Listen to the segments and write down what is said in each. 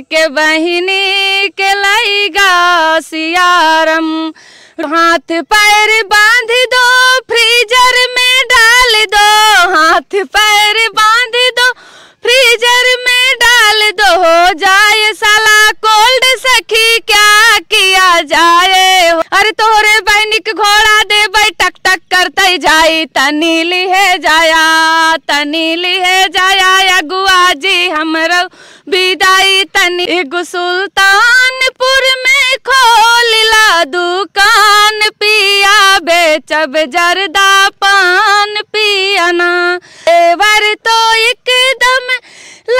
के बहिनी के लईगा सियारम हाथ पैर बांध दो फ्रीजर में डाल दो हाथ पैर बांध दो फ्रीजर में डाल दो हो जाए साला कोल्ड सखी क्या किया जाए अरे तोहरे जाई तनी लिहे जाया तनी लिहे जाया अगुआ जी हमरो विदाई तनी एगो सुल्तानपुर में खोलला दुकान पिया बेचब जरदा पान पियाना एवर तो एकदम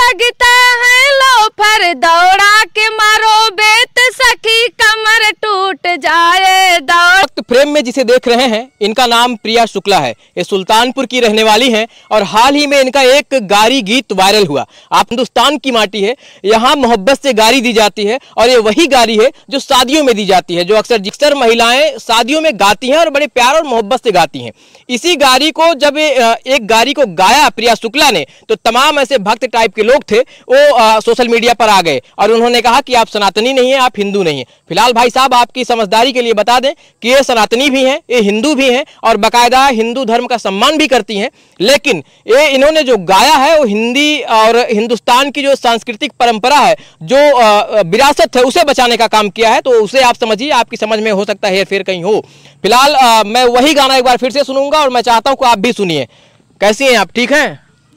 लगता है लोफर दौड़ा के मारो बेत सखी कमर टूट जाए वक्त फ्रेम में जिसे देख रहे हैं इनका नाम प्रिया शुक्ला है ये सुल्तानपुर की रहने वाली हैं और हाल ही में इनका एक गारी गीत वायरल हुआ आप हिंदुस्तान की माटी है यहाँ मोहब्बत से गारी दी जाती है और ये वही गारी है जो शादियों में दी जाती है जो अक्सर जिक्सर महिलाएं शादियों में गाती हैं और बड़े प्यार और मोहब्बत से गाती हैं इसी गारी को जब एक गारी को गाया प्रिया शुक्ला ने तो तमाम ऐसे भक्त टाइप के लोग थे वो सोशल मीडिया पर आ गए और उन्होंने कहा कि आप सनातनी नहीं है आप हिंदू नहीं है फिलहाल लाल भाई साहब आपकी समझदारी के लिए बता दें कि ये सनातनी भी हैं ये हिंदू भी हैं और बाकायदा हिंदू धर्म का सम्मान भी करती हैं लेकिन ये इन्होंने जो गाया है वो हिंदी और हिंदुस्तान की जो सांस्कृतिक परंपरा है जो विरासत है उसे बचाने का काम किया है तो उसे आप समझिए आपकी समझ में हो सकता है फिर कहीं हो फिलहाल मैं वही गाना एक बार फिर से सुनूंगा और मैं चाहता हूँ कि आप भी सुनिए कैसी हैं आप ठीक हैं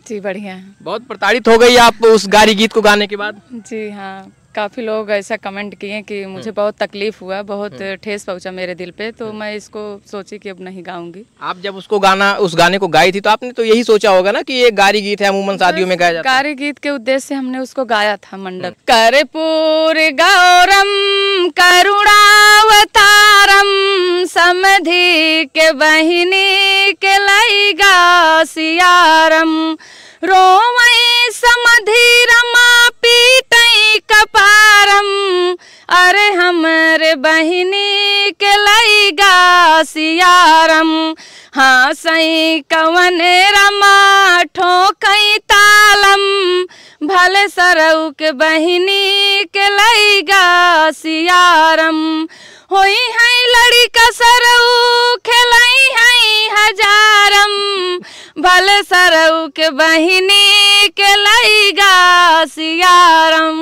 जी बढ़िया बहुत प्रताड़ित हो गई आप उस गारी गीत को गाने के बाद जी हाँ काफ़ी लोग ऐसा कमेंट किए कि हम्म। मुझे बहुत तकलीफ हुआ बहुत हम्म। ठेस पहुंचा मेरे दिल पे तो हम्म। मैं इसको सोची कि अब नहीं गाऊंगी आप जब उसको गाना उस गाने को गाई थी तो आपने तो यही सोचा होगा ना कि ये गारी गीत है अमूमन शादियों में गाया जाता गारी गीत के उद्देश्य से हमने उसको गाया था मंडप करपुर गौरम करुणावतारम समधि के बहिनी के लई गा सियारम रोमई समधि रमा पी कपारम अरे हमर बहिनी के लईगा सियारम हाँ सही कवन रमा ठोक तालम भले सरऊ के बहिनी के लईगा सियारम होई है लड़ी का सरऊ खेल है हजारम भले सरऊ के बहिनी के लईगा सियारम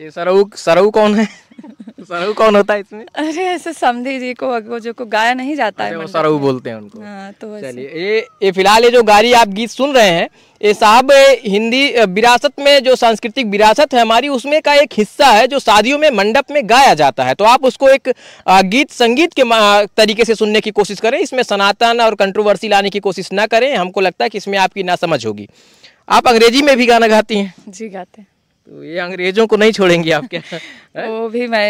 ये सरऊ सरऊ कौन है सरऊ कौन होता है इसमें अरे ऐसे समधे जी को वो जो को गाया नहीं जाता है वो सरऊ बोलते हैं उनको हाँ, तो चलिए ये ये फिलहाल ये जो गारी आप गीत सुन रहे हैं ये साहब हिंदी विरासत में जो सांस्कृतिक विरासत है हमारी उसमें का एक हिस्सा है जो शादियों में मंडप में गाया जाता है तो आप उसको एक गीत संगीत के तरीके से सुनने की कोशिश करें इसमें सनातन और कंट्रोवर्सी लाने की कोशिश ना करें हमको लगता है कि इसमें आपकी ना समझ होगी आप अंग्रेजी में भी गाना गाती हैं जी गाते हैं तो ये अंग्रेजों को नहीं छोड़ेंगे आपके वो भी मैं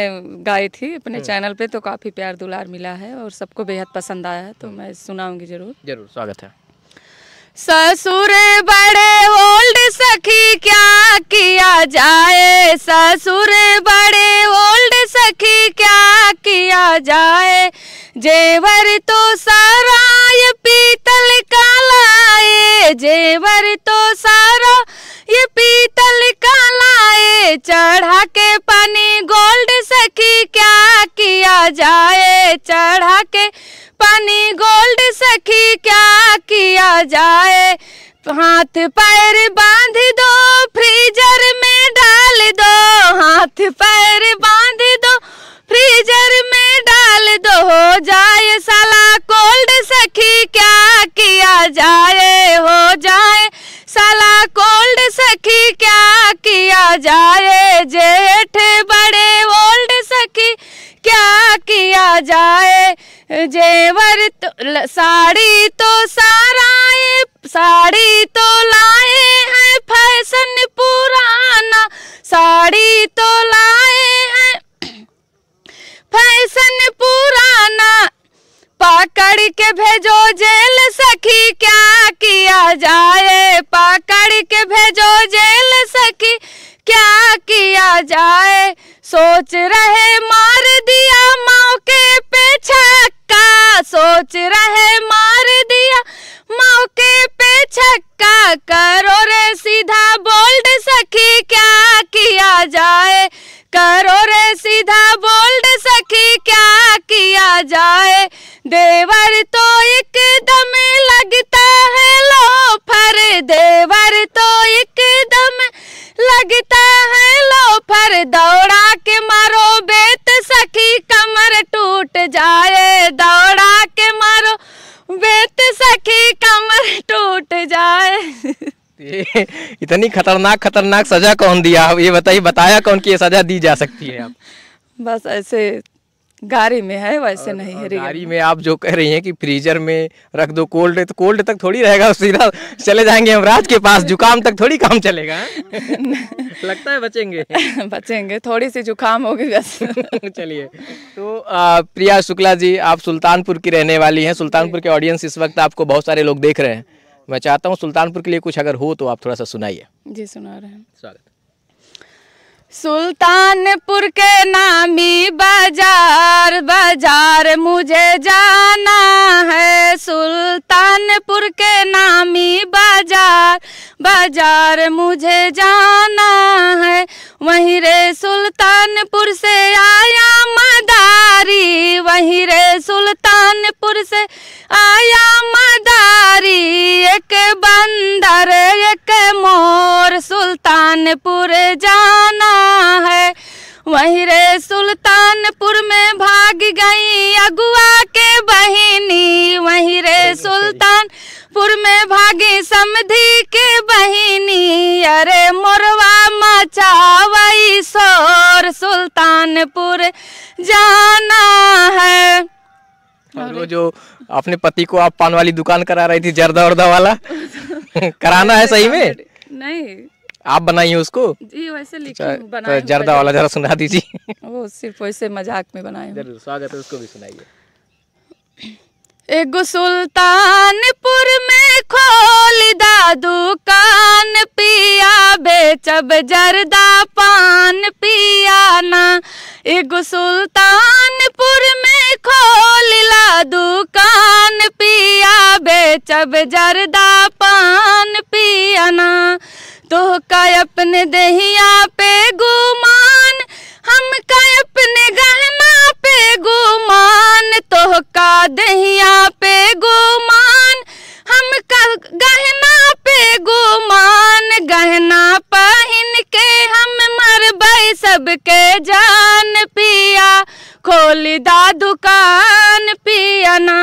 गाई थी अपने हम्म। चैनल पे तो काफ़ी प्यार दुलार मिला है और सबको बेहद पसंद आया है तो हम्म। मैं सुनाऊंगी जरूर जरूर स्वागत है ससुर बड़े ओल्ड सखी क्या किया जाए ससुर बड़े ओल्ड सखी क्या किया जाए जेवर तो सारा पीतल का लाए जेवर तो सारा ये पीतल चढ़ा के पानी गोल्ड सखी क्या किया जाए चढ़ा के पानी गोल्ड सखी क्या किया जाए हाथ पैर बांध दो फ्रीजर में डाल दो हाथ पैर बांध दो फ्रीजर में ना जाए सोच रहे मार दिया माओ के पे छक्का सोच रहे मार दिया माओ के पे छक्का करो रे सीधा बोल्ड सखी क्या किया जाए करो रे सीधा बोल्ड सखी क्या किया जाए देवर तो एकदम लगता है लो फर दे लगता है लो फर दौड़ा के मारो बेत सखी कमर टूट जाए दौड़ा के मारो बेत सखी कमर टूट जाए इतनी खतरनाक खतरनाक सजा कौन दिया ये बताइए बताया कौन की ये सजा दी जा सकती है आप बस ऐसे गाड़ी में है वैसे और, नहीं है गाड़ी में आप जो कह रही हैं कि फ्रीजर में रख दो कोल्ड तो कोल्ड तक थोड़ी रहेगा सीधा चले जाएंगे हम राज के पास जुकाम तक थोड़ी काम चलेगा लगता है बचेंगे बचेंगे थोड़ी सी जुकाम होगी बस चलिए तो आ, प्रिया शुक्ला जी आप सुल्तानपुर की रहने वाली हैं सुल्तानपुर के ऑडियंस इस वक्त आपको बहुत सारे लोग देख रहे हैं मैं चाहता हूँ सुल्तानपुर के लिए कुछ अगर हो तो आप थोड़ा सा सुनाइए जी सुना रहे हैं स्वागत सुल्तानपुर के नामी बाजार बाजार मुझे जाना है सुल्तानपुर के नामी बाजार बाजार मुझे जाना है वहीं रे सुल्तानपुर से आया मदारी वहीं रे सुल्तानपुर से आया मदारी एक बंदर एक मोर सुल्तानपुर जाना सुल्तानपुर में भाग गई अगुआ के बहिनी वहीं रे सुल्तानपुर में भागी समधी के बहिनी अरे मोरवा मचावई शोर सुल्तानपुर जाना है और हाँ, वो जो अपने पति को आप पान वाली दुकान करा रही थी जर्दा उर्दा वाला कराना है सही में नहीं आप बनाई है उसको जी वैसे लिखी अच्छा, तो जर्दा वाला जरा सुना दीजिए वो सिर्फ वैसे मजाक में बनाए स्वागत है उसको भी सुनाइए एगो सुल्तानपुर में खोल दा दुकान पिया बेचब जरदा पान पिया ना एगो सुल्तानपुर में खोल ला दुकान पिया बेचब जरदा पान पिया ना तो का अपने दहिया पे गुमान हम का अपने गहना पे गुमान तो का दहिया पे गुमान हम का गहना पे गुमान गहना पहन के हम भाई सबके जान पिया खोली दा दुकान पिया ना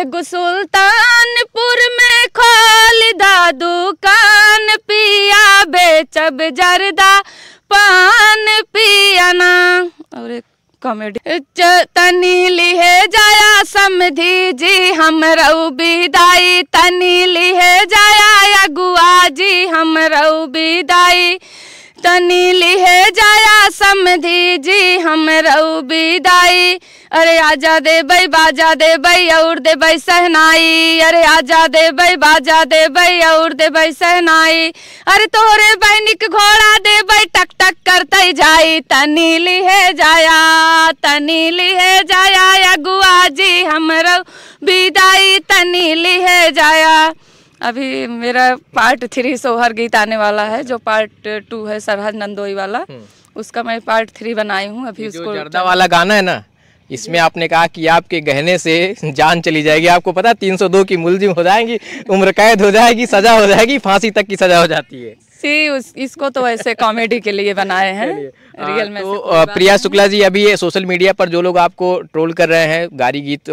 एगो सुल्तानपुर में खोल दा दुकान सब जरदा पान पियाना और एक कॉमेडी तनी लिहे जाया समझी जी हम रऊ बिदाई तनी लिहे जाया अगुआ जी हम रऊ बिदाई तनी लिहे जाया समझी जी हम रऊ बिदाई अरे आजा दे भाई बाजा दे भाई और दे भाई सहनाई अरे आजा दे भाई बाजा दे भाई और दे भाई सहनाई अरे तोरे भाई निक घोड़ा दे भाई टक टक करते जाई तनी है जाया तनी है जाया अगुआ जी हमारो विदाई तनी है जाया अभी मेरा पार्ट थ्री सोहर गीत आने वाला है जो पार्ट टू है सरहद नंदोई वाला हम्म। उसका मैं पार्ट थ्री बनाई हूँ अभी उसको वाला गाना है ना इसमें आपने कहा कि आपके गहने से जान चली जाएगी आपको पता तीन सौ दो की मुलजिम हो जाएंगी उम्र कैद हो जाएगी सजा हो जाएगी फांसी तक की सजा हो जाती है सी उस, इसको तो ऐसे कॉमेडी के लिए बनाए हैं रियल में तो प्रिया शुक्ला जी अभी ये सोशल मीडिया पर जो लोग आपको ट्रोल कर रहे हैं गारी गीत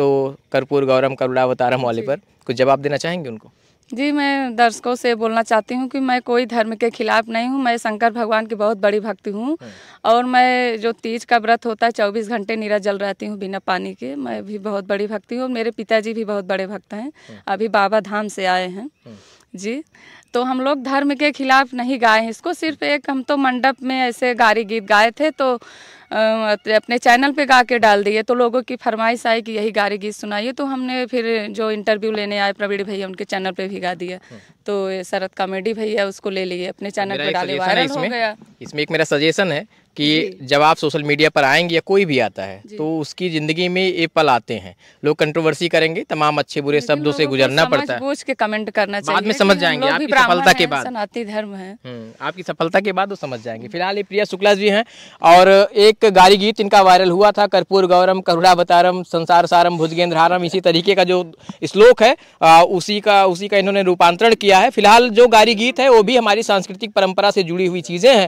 कर्पूर गौरम करुणावतारम वाले पर कुछ जवाब देना चाहेंगे उनको जी मैं दर्शकों से बोलना चाहती हूँ कि मैं कोई धर्म के खिलाफ नहीं हूँ मैं शंकर भगवान की बहुत बड़ी भक्ति हूँ हाँ। और मैं जो तीज का व्रत होता है चौबीस घंटे नीरा जल रहती हूँ बिना पानी के मैं भी बहुत बड़ी भक्ति हूँ और मेरे पिताजी भी बहुत बड़े भक्त हैं हाँ। अभी बाबा धाम से आए हैं हाँ। जी तो हम लोग धर्म के खिलाफ नहीं गाए हैं इसको सिर्फ एक हम तो मंडप में ऐसे गारी गीत गाए थे तो अपने चैनल पे गा के डाल दिए तो लोगों की फरमाइश आई कि यही गारे गीत सुनाइए तो हमने फिर जो इंटरव्यू लेने आए प्रवीण भैया उनके चैनल पे भी गा दिया हाँ। तो शरद कॉमेडी भैया उसको ले लिए अपने चैनल तो पर डाले वायरल हो गया इसमें एक मेरा सजेशन है कि जब आप सोशल मीडिया पर आएंगे या कोई भी आता है तो उसकी ज़िंदगी में ये पल आते हैं लोग कंट्रोवर्सी करेंगे तमाम अच्छे बुरे शब्दों से गुजरना पड़ता है के कमेंट करना चाहिए बाद में समझ जाएंगे आपकी सफलता के बाद सनाती धर्म है हम्म, आपकी सफलता के बाद वो समझ जाएंगे फिलहाल ये प्रिया शुक्ला जी हैं और एक गारी गीत इनका वायरल हुआ था कर्पूर गौरम करुड़ा बतारम संसार सारम भुजगेंद्र हारम इसी तरीके का जो श्लोक है उसी का उसी का इन्होंने रूपांतरण किया किया है फिलहाल जो गारी गीत है वो भी हमारी सांस्कृतिक परंपरा से जुड़ी हुई चीज़ें हैं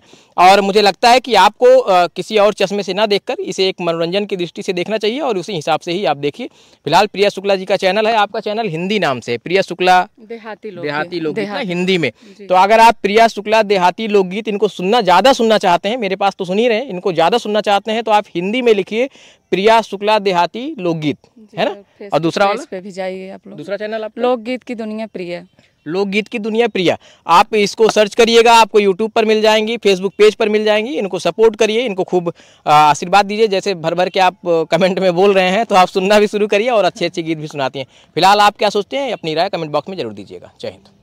और मुझे लगता है कि आपको किसी और चश्मे से ना देखकर इसे एक मनोरंजन की दृष्टि से देखना चाहिए और उसी हिसाब से ही आप देखिए फिलहाल प्रिया शुक्ला जी का चैनल है आपका चैनल हिंदी नाम से प्रिया शुक्ला देहाती लोग देहाती लोकगीत हिंदी में तो अगर आप प्रिया शुक्ला देहाती लोकगीत इनको सुनना ज़्यादा सुनना चाहते हैं मेरे पास तो सुन ही रहे इनको ज़्यादा सुनना चाहते हैं तो आप हिंदी में लिखिए प्रिया शुक्ला देहाती लोकगीत है ना और दूसरा वाला पे भी जाइए आप लोग दूसरा चैनल आप लोकगीत की दुनिया प्रिय लोकगीत की दुनिया प्रिया आप इसको सर्च करिएगा आपको यूट्यूब पर मिल जाएंगी फेसबुक पेज पर मिल जाएंगी इनको सपोर्ट करिए इनको खूब आशीर्वाद दीजिए जैसे भर भर के आप कमेंट में बोल रहे हैं तो आप सुनना भी शुरू करिए और अच्छे अच्छे गीत भी सुनाती हैं फिलहाल आप क्या सोचते हैं अपनी राय कमेंट बॉक्स में जरूर दीजिएगा जय हिंद